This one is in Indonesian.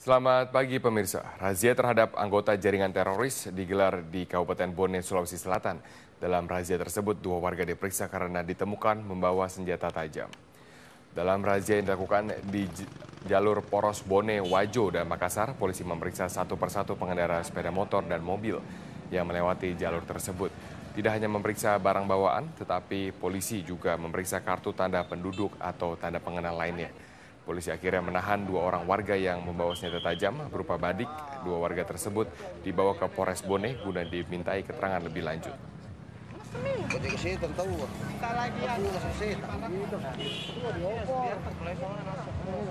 Selamat pagi pemirsa. Razia terhadap anggota jaringan teroris digelar di Kabupaten Bone, Sulawesi Selatan. Dalam razia tersebut, dua warga diperiksa karena ditemukan membawa senjata tajam. Dalam razia yang dilakukan di jalur poros Bone, Wajo, dan Makassar, polisi memeriksa satu persatu pengendara sepeda motor dan mobil yang melewati jalur tersebut. Tidak hanya memeriksa barang bawaan, tetapi polisi juga memeriksa kartu tanda penduduk atau tanda pengenal lainnya. Polisi akhirnya menahan dua orang warga yang membawa senjata tajam berupa badik. Dua warga tersebut dibawa ke Polres Bone guna dimintai keterangan lebih lanjut.